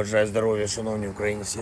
Бажаю здоровья шановні українці.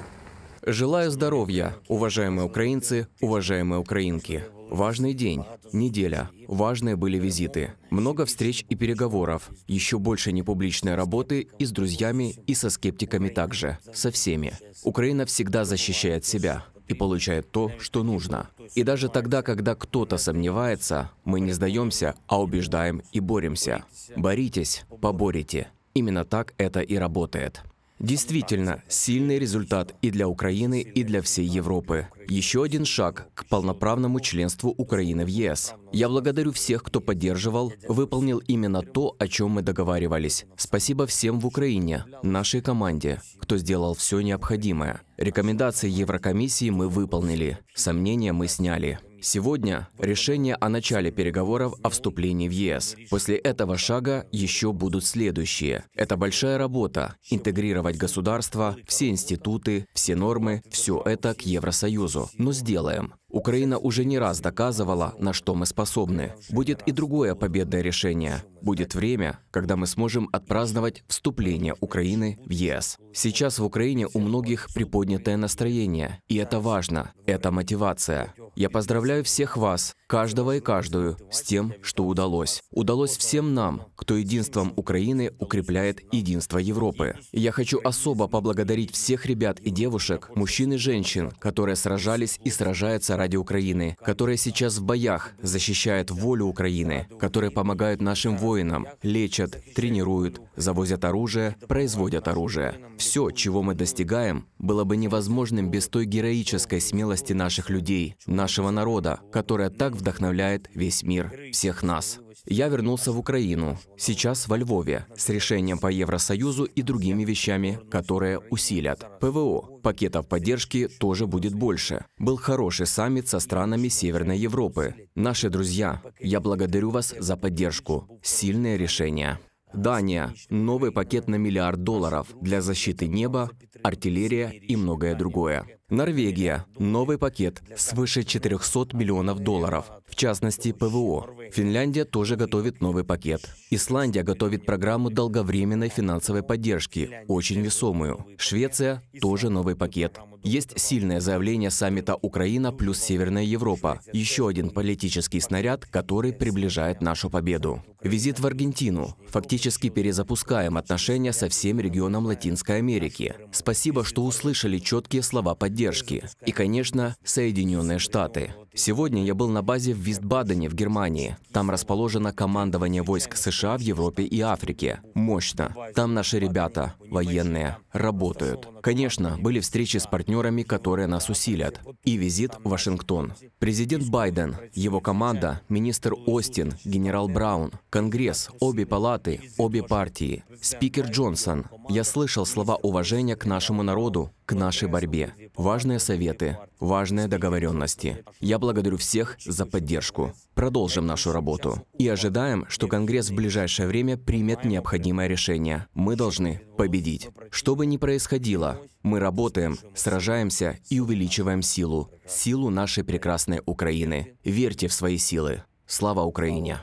Желаю здоровья, уважаемые украинцы, уважаемые украинки. Важный день, неделя. Важные были визиты. Много встреч и переговоров. Еще больше непубличной работы и с друзьями, и со скептиками также. Со всеми. Украина всегда защищает себя и получает то, что нужно. И даже тогда, когда кто-то сомневается, мы не сдаемся, а убеждаем и боремся. Боритесь, поборите. Именно так это и работает. Действительно, сильный результат и для Украины, и для всей Европы. Еще один шаг к полноправному членству Украины в ЕС. Я благодарю всех, кто поддерживал, выполнил именно то, о чем мы договаривались. Спасибо всем в Украине, нашей команде, кто сделал все необходимое. Рекомендации Еврокомиссии мы выполнили, сомнения мы сняли. Сегодня решение о начале переговоров о вступлении в ЕС. После этого шага еще будут следующие. Это большая работа – интегрировать государства, все институты, все нормы, все это к Евросоюзу. Но сделаем. Украина уже не раз доказывала, на что мы способны. Будет и другое победное решение. Будет время, когда мы сможем отпраздновать вступление Украины в ЕС. Сейчас в Украине у многих приподнятое настроение. И это важно. Это мотивация. Я поздравляю всех вас каждого и каждую с тем, что удалось. Удалось всем нам, кто единством Украины укрепляет единство Европы. я хочу особо поблагодарить всех ребят и девушек, мужчин и женщин, которые сражались и сражаются ради Украины, которые сейчас в боях защищают волю Украины, которые помогают нашим воинам, лечат, тренируют, завозят оружие, производят оружие. Все, чего мы достигаем, было бы невозможным без той героической смелости наших людей, нашего народа, которая так вдохновляет весь мир, всех нас. Я вернулся в Украину, сейчас во Львове, с решением по Евросоюзу и другими вещами, которые усилят. ПВО, пакетов поддержки тоже будет больше. Был хороший саммит со странами Северной Европы. Наши друзья, я благодарю вас за поддержку. Сильное решение. Дания – новый пакет на миллиард долларов для защиты неба, артиллерия и многое другое. Норвегия – новый пакет свыше 400 миллионов долларов частности ПВО. Финляндия тоже готовит новый пакет. Исландия готовит программу долговременной финансовой поддержки, очень весомую. Швеция – тоже новый пакет. Есть сильное заявление саммита «Украина плюс Северная Европа». Еще один политический снаряд, который приближает нашу победу. Визит в Аргентину. Фактически перезапускаем отношения со всем регионом Латинской Америки. Спасибо, что услышали четкие слова поддержки. И, конечно, Соединенные Штаты. Сегодня я был на базе в Вистбадене в Германии. Там расположено командование войск США в Европе и Африке. Мощно. Там наши ребята, военные, работают. Конечно, были встречи с партнерами, которые нас усилят. И визит в Вашингтон. Президент Байден, его команда, министр Остин, генерал Браун, Конгресс, обе палаты, обе партии, спикер Джонсон. Я слышал слова уважения к нашему народу, к нашей борьбе. Важные советы, важные договоренности. Я благодарю всех за поддержку. Продолжим нашу работу. И ожидаем, что Конгресс в ближайшее время примет необходимое решение. Мы должны победить. Что бы ни происходило, мы работаем, сражаемся и увеличиваем силу. Силу нашей прекрасной Украины. Верьте в свои силы. Слава Украине!